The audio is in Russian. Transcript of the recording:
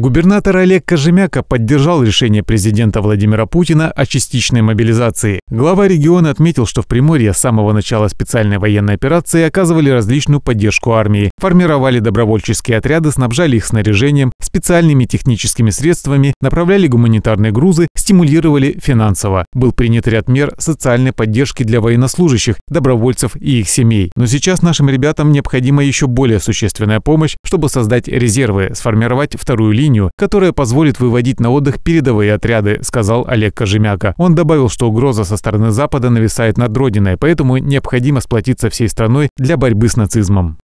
Губернатор Олег Кожемяка поддержал решение президента Владимира Путина о частичной мобилизации. Глава региона отметил, что в Приморье с самого начала специальной военной операции оказывали различную поддержку армии, формировали добровольческие отряды, снабжали их снаряжением, специальными техническими средствами, направляли гуманитарные грузы, стимулировали финансово. Был принят ряд мер социальной поддержки для военнослужащих, добровольцев и их семей. Но сейчас нашим ребятам необходима еще более существенная помощь, чтобы создать резервы, сформировать вторую линию, которая позволит выводить на отдых передовые отряды, сказал Олег Кожемяка. Он добавил, что угроза со стороны Запада нависает над Родиной, поэтому необходимо сплотиться всей страной для борьбы с нацизмом.